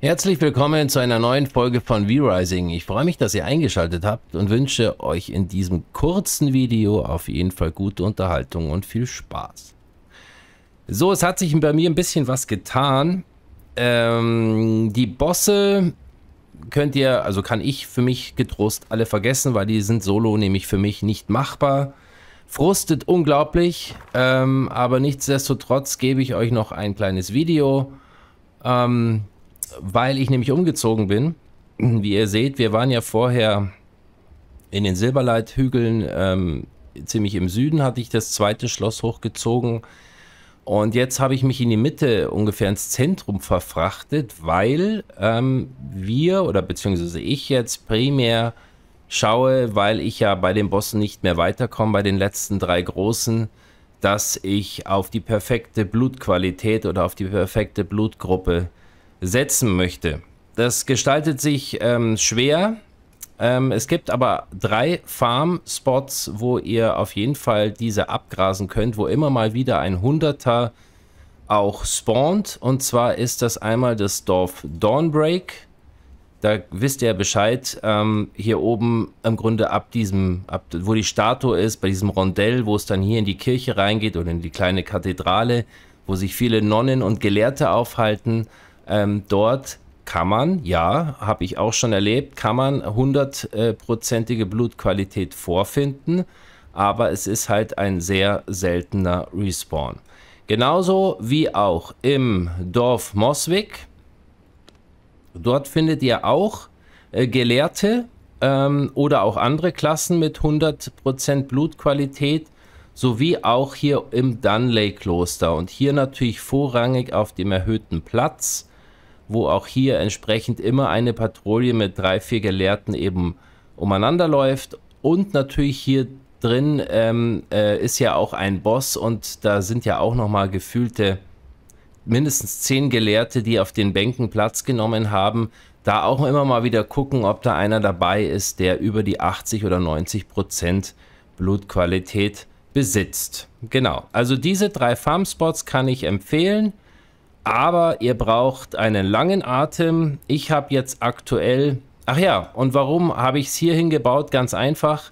Herzlich willkommen zu einer neuen Folge von V-Rising. Ich freue mich, dass ihr eingeschaltet habt und wünsche euch in diesem kurzen Video auf jeden Fall gute Unterhaltung und viel Spaß. So, es hat sich bei mir ein bisschen was getan. Ähm, die Bosse könnt ihr, also kann ich für mich getrost alle vergessen, weil die sind solo nämlich für mich nicht machbar. Frustet unglaublich, ähm, aber nichtsdestotrotz gebe ich euch noch ein kleines Video. Ähm, weil ich nämlich umgezogen bin. Wie ihr seht, wir waren ja vorher in den Silberleithügeln, ähm, ziemlich im Süden, hatte ich das zweite Schloss hochgezogen. Und jetzt habe ich mich in die Mitte, ungefähr ins Zentrum verfrachtet, weil ähm, wir oder beziehungsweise ich jetzt primär schaue, weil ich ja bei den Bossen nicht mehr weiterkomme, bei den letzten drei großen, dass ich auf die perfekte Blutqualität oder auf die perfekte Blutgruppe äh, setzen möchte. Das gestaltet sich ähm, schwer. Ähm, es gibt aber drei Farm-Spots, wo ihr auf jeden Fall diese abgrasen könnt, wo immer mal wieder ein Hunderter auch spawnt. Und zwar ist das einmal das Dorf Dawnbreak. Da wisst ihr Bescheid. Ähm, hier oben im Grunde ab diesem, ab, wo die Statue ist, bei diesem Rondell, wo es dann hier in die Kirche reingeht oder in die kleine Kathedrale, wo sich viele Nonnen und Gelehrte aufhalten. Ähm, dort kann man, ja, habe ich auch schon erlebt, kann man hundertprozentige Blutqualität vorfinden, aber es ist halt ein sehr seltener Respawn. Genauso wie auch im Dorf Moswick. Dort findet ihr auch äh, Gelehrte ähm, oder auch andere Klassen mit 100% Blutqualität, sowie auch hier im Dunley Kloster und hier natürlich vorrangig auf dem erhöhten Platz wo auch hier entsprechend immer eine Patrouille mit drei, vier Gelehrten eben umeinander läuft. Und natürlich hier drin ähm, äh, ist ja auch ein Boss und da sind ja auch nochmal gefühlte mindestens zehn Gelehrte, die auf den Bänken Platz genommen haben. Da auch immer mal wieder gucken, ob da einer dabei ist, der über die 80 oder 90 Prozent Blutqualität besitzt. Genau, also diese drei Farmspots kann ich empfehlen aber ihr braucht einen langen Atem. Ich habe jetzt aktuell... Ach ja, und warum habe ich es hier hingebaut? Ganz einfach.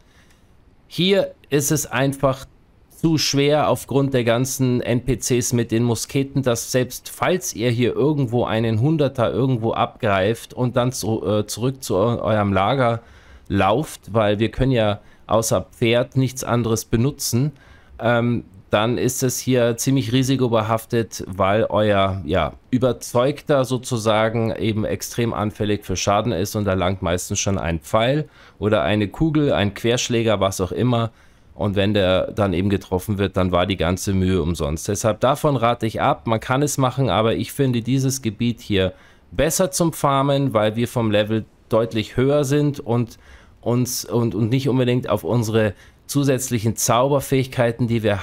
Hier ist es einfach zu schwer aufgrund der ganzen NPCs mit den Musketen, dass selbst falls ihr hier irgendwo einen Hunderter irgendwo abgreift und dann zu, äh, zurück zu eurem Lager lauft, weil wir können ja außer Pferd nichts anderes benutzen, ähm, dann ist es hier ziemlich risikobehaftet, weil euer ja, Überzeugter sozusagen eben extrem anfällig für Schaden ist und erlangt meistens schon einen Pfeil oder eine Kugel, ein Querschläger, was auch immer. Und wenn der dann eben getroffen wird, dann war die ganze Mühe umsonst. Deshalb davon rate ich ab. Man kann es machen, aber ich finde dieses Gebiet hier besser zum Farmen, weil wir vom Level deutlich höher sind und uns und, und nicht unbedingt auf unsere zusätzlichen Zauberfähigkeiten, die wir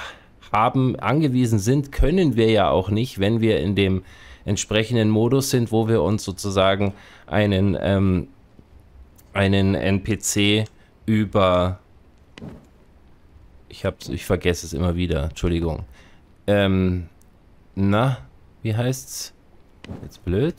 haben, angewiesen sind, können wir ja auch nicht, wenn wir in dem entsprechenden Modus sind, wo wir uns sozusagen einen, ähm, einen NPC über ich hab's, ich vergesse es immer wieder, Entschuldigung. Ähm, na, wie heißt's? Jetzt blöd.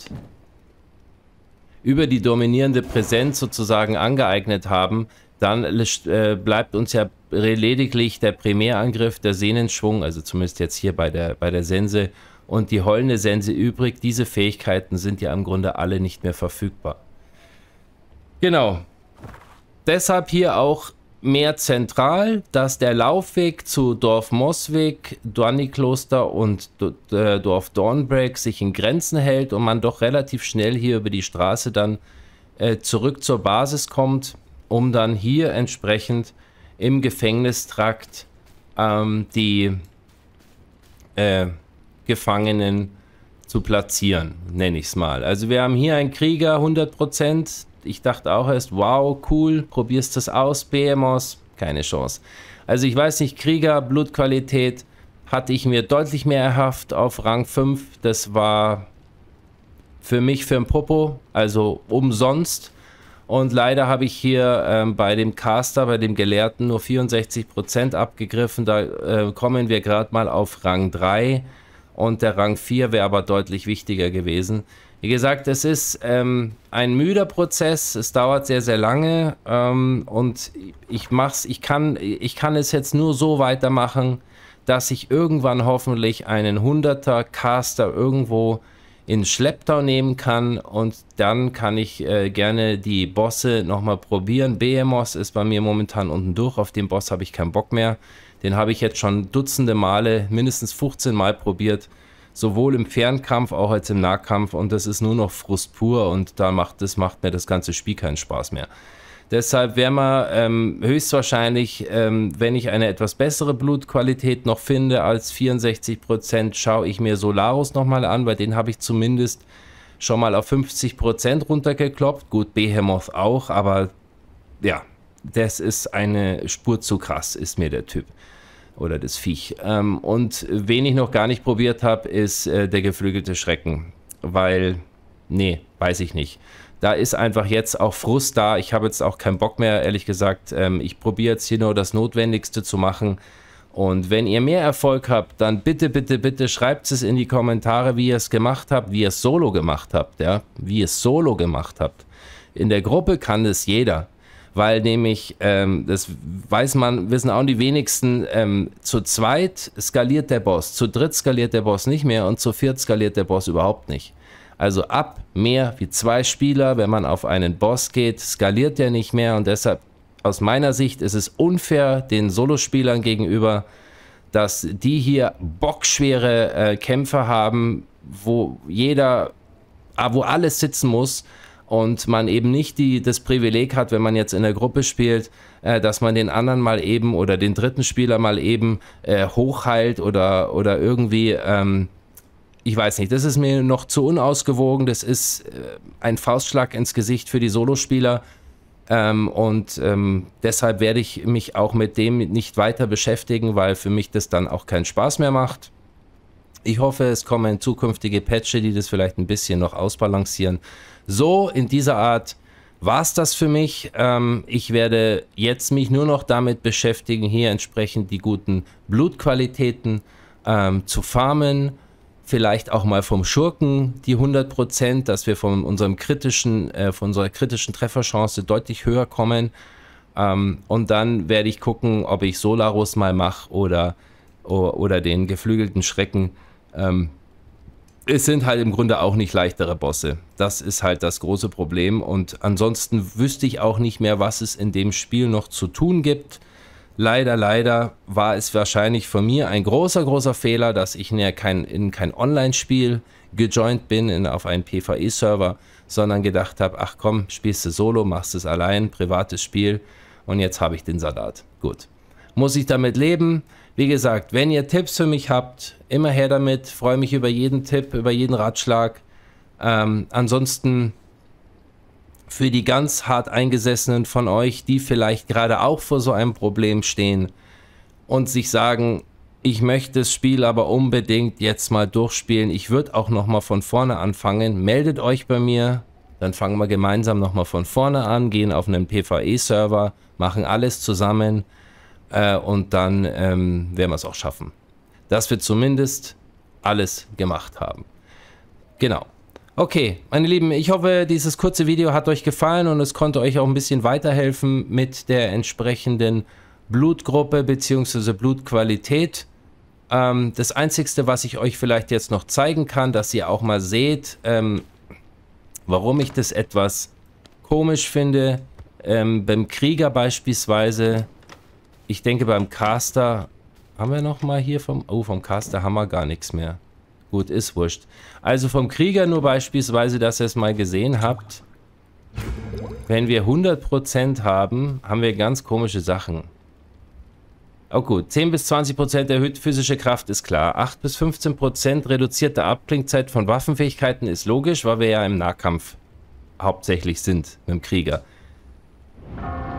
Über die dominierende Präsenz sozusagen angeeignet haben, dann äh, bleibt uns ja lediglich der Primärangriff, der Sehnenschwung, also zumindest jetzt hier bei der, bei der Sense und die heulende Sense übrig. Diese Fähigkeiten sind ja im Grunde alle nicht mehr verfügbar. Genau. Deshalb hier auch mehr zentral, dass der Laufweg zu Dorf Mosweg, Dornikloster und äh, Dorf Dornbreak sich in Grenzen hält und man doch relativ schnell hier über die Straße dann äh, zurück zur Basis kommt um dann hier entsprechend im Gefängnistrakt ähm, die äh, Gefangenen zu platzieren, nenne ich es mal. Also wir haben hier einen Krieger, 100%. Ich dachte auch erst, wow, cool, probierst das aus, BMOS, keine Chance. Also ich weiß nicht, Krieger, Blutqualität hatte ich mir deutlich mehr erhofft auf Rang 5. Das war für mich für ein Popo, also umsonst. Und leider habe ich hier ähm, bei dem Caster, bei dem Gelehrten, nur 64% abgegriffen. Da äh, kommen wir gerade mal auf Rang 3 und der Rang 4 wäre aber deutlich wichtiger gewesen. Wie gesagt, es ist ähm, ein müder Prozess, es dauert sehr, sehr lange ähm, und ich, mach's, ich, kann, ich kann es jetzt nur so weitermachen, dass ich irgendwann hoffentlich einen 100er Caster irgendwo in Schlepptau nehmen kann und dann kann ich äh, gerne die Bosse nochmal probieren. Behemoth ist bei mir momentan unten durch, auf den Boss habe ich keinen Bock mehr. Den habe ich jetzt schon dutzende Male, mindestens 15 Mal probiert, sowohl im Fernkampf auch als im Nahkampf und das ist nur noch Frust pur und da macht, das macht mir das ganze Spiel keinen Spaß mehr. Deshalb werden wir ähm, höchstwahrscheinlich, ähm, wenn ich eine etwas bessere Blutqualität noch finde als 64%, schaue ich mir Solarus nochmal an, weil den habe ich zumindest schon mal auf 50% runtergekloppt. Gut, Behemoth auch, aber ja, das ist eine Spur zu krass, ist mir der Typ oder das Viech. Ähm, und wen ich noch gar nicht probiert habe, ist äh, der geflügelte Schrecken, weil nee, weiß ich nicht. Da ist einfach jetzt auch Frust da. Ich habe jetzt auch keinen Bock mehr, ehrlich gesagt. Ähm, ich probiere jetzt hier nur das Notwendigste zu machen. Und wenn ihr mehr Erfolg habt, dann bitte, bitte, bitte schreibt es in die Kommentare, wie ihr es gemacht habt, wie ihr es solo gemacht habt, ja, wie ihr es solo gemacht habt. In der Gruppe kann es jeder, weil nämlich, ähm, das weiß man, wissen auch die wenigsten, ähm, zu zweit skaliert der Boss, zu dritt skaliert der Boss nicht mehr und zu viert skaliert der Boss überhaupt nicht. Also ab mehr wie zwei Spieler, wenn man auf einen Boss geht, skaliert der nicht mehr und deshalb aus meiner Sicht ist es unfair den Solospielern gegenüber, dass die hier bockschwere äh, Kämpfe haben, wo jeder, ah, wo alles sitzen muss und man eben nicht die, das Privileg hat, wenn man jetzt in der Gruppe spielt, äh, dass man den anderen mal eben oder den dritten Spieler mal eben äh, hochheilt oder, oder irgendwie ähm, ich weiß nicht, das ist mir noch zu unausgewogen. Das ist äh, ein Faustschlag ins Gesicht für die Solospieler. Ähm, und ähm, deshalb werde ich mich auch mit dem nicht weiter beschäftigen, weil für mich das dann auch keinen Spaß mehr macht. Ich hoffe, es kommen zukünftige Patches, die das vielleicht ein bisschen noch ausbalancieren. So, in dieser Art war es das für mich. Ähm, ich werde jetzt mich nur noch damit beschäftigen, hier entsprechend die guten Blutqualitäten ähm, zu farmen vielleicht auch mal vom Schurken die 100 Prozent, dass wir von unserem kritischen, äh, von unserer kritischen Trefferchance deutlich höher kommen. Ähm, und dann werde ich gucken, ob ich Solarus mal mache oder, oder den geflügelten Schrecken. Ähm, es sind halt im Grunde auch nicht leichtere Bosse. Das ist halt das große Problem. Und ansonsten wüsste ich auch nicht mehr, was es in dem Spiel noch zu tun gibt. Leider, leider war es wahrscheinlich von mir ein großer, großer Fehler, dass ich in kein, kein Online-Spiel gejoint bin, in, auf einen PvE-Server, sondern gedacht habe, ach komm, spielst du solo, machst es allein, privates Spiel und jetzt habe ich den Salat. Gut. Muss ich damit leben? Wie gesagt, wenn ihr Tipps für mich habt, immer her damit. Freue mich über jeden Tipp, über jeden Ratschlag. Ähm, ansonsten für die ganz hart Eingesessenen von euch, die vielleicht gerade auch vor so einem Problem stehen und sich sagen, ich möchte das Spiel aber unbedingt jetzt mal durchspielen. Ich würde auch nochmal von vorne anfangen. Meldet euch bei mir, dann fangen wir gemeinsam nochmal von vorne an, gehen auf einen PvE-Server, machen alles zusammen äh, und dann ähm, werden wir es auch schaffen. Dass wir zumindest alles gemacht haben. Genau. Okay, meine Lieben, ich hoffe, dieses kurze Video hat euch gefallen und es konnte euch auch ein bisschen weiterhelfen mit der entsprechenden Blutgruppe bzw. Blutqualität. Ähm, das Einzige, was ich euch vielleicht jetzt noch zeigen kann, dass ihr auch mal seht, ähm, warum ich das etwas komisch finde. Ähm, beim Krieger beispielsweise, ich denke beim Caster, haben wir nochmal hier vom, oh, vom Caster haben wir gar nichts mehr. Gut, ist wurscht. Also vom Krieger nur beispielsweise, dass ihr es mal gesehen habt. Wenn wir 100% haben, haben wir ganz komische Sachen. Oh gut, 10 bis 20% erhöht physische Kraft ist klar. 8 bis 15% reduzierte Abklingzeit von Waffenfähigkeiten ist logisch, weil wir ja im Nahkampf hauptsächlich sind mit dem Krieger.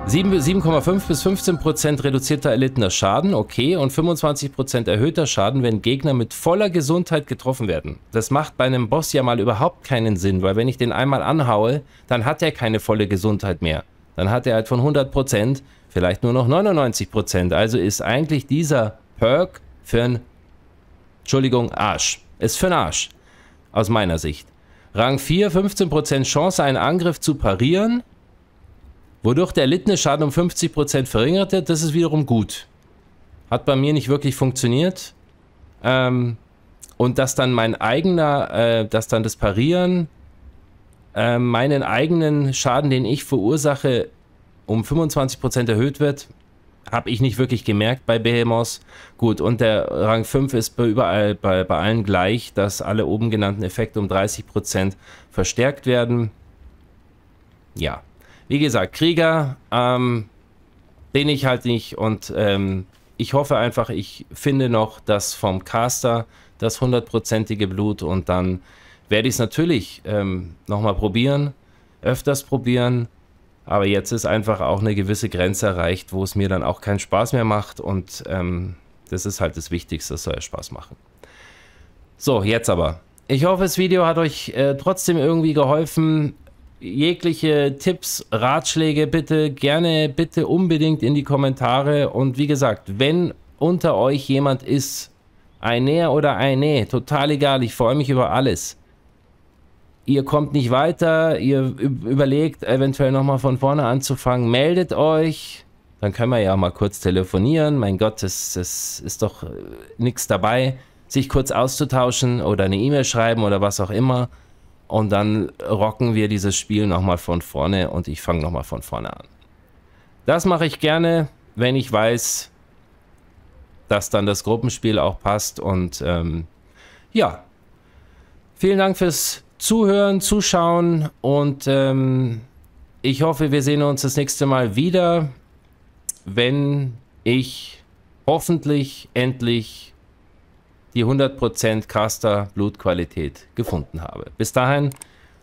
7,5 bis 15 Prozent reduzierter erlittener Schaden, okay, und 25 Prozent erhöhter Schaden, wenn Gegner mit voller Gesundheit getroffen werden. Das macht bei einem Boss ja mal überhaupt keinen Sinn, weil wenn ich den einmal anhaue, dann hat er keine volle Gesundheit mehr. Dann hat er halt von 100 Prozent vielleicht nur noch 99 Prozent. Also ist eigentlich dieser Perk für ein, Entschuldigung, Arsch. Ist für ein Arsch. Aus meiner Sicht. Rang 4, 15% Chance, einen Angriff zu parieren wodurch der erlittene Schaden um 50% verringert wird. Das ist wiederum gut. Hat bei mir nicht wirklich funktioniert. Ähm, und dass dann mein eigener, äh, dass dann das Parieren äh, meinen eigenen Schaden, den ich verursache, um 25% erhöht wird, habe ich nicht wirklich gemerkt bei Behemoth. Gut, und der Rang 5 ist überall bei, bei allen gleich, dass alle oben genannten Effekte um 30% verstärkt werden. Ja, wie gesagt, Krieger ähm, bin ich halt nicht und ähm, ich hoffe einfach, ich finde noch das vom Caster, das hundertprozentige Blut und dann werde ich es natürlich ähm, nochmal probieren, öfters probieren. Aber jetzt ist einfach auch eine gewisse Grenze erreicht, wo es mir dann auch keinen Spaß mehr macht und ähm, das ist halt das Wichtigste, das soll ja Spaß machen. So, jetzt aber. Ich hoffe, das Video hat euch äh, trotzdem irgendwie geholfen jegliche Tipps, Ratschläge bitte gerne, bitte unbedingt in die Kommentare. Und wie gesagt, wenn unter euch jemand ist, ein Näher oder ein eine, total egal, ich freue mich über alles. Ihr kommt nicht weiter, ihr überlegt eventuell nochmal von vorne anzufangen, meldet euch, dann können wir ja auch mal kurz telefonieren. Mein Gott, es, es ist doch äh, nichts dabei, sich kurz auszutauschen oder eine E-Mail schreiben oder was auch immer und dann rocken wir dieses Spiel nochmal von vorne und ich fange nochmal von vorne an. Das mache ich gerne, wenn ich weiß, dass dann das Gruppenspiel auch passt. Und ähm, ja, vielen Dank fürs Zuhören, Zuschauen und ähm, ich hoffe, wir sehen uns das nächste Mal wieder, wenn ich hoffentlich endlich die 100% Caster Blutqualität gefunden habe. Bis dahin,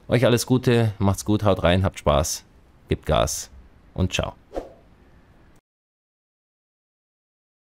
euch alles Gute, macht's gut, haut rein, habt Spaß, gebt Gas und ciao.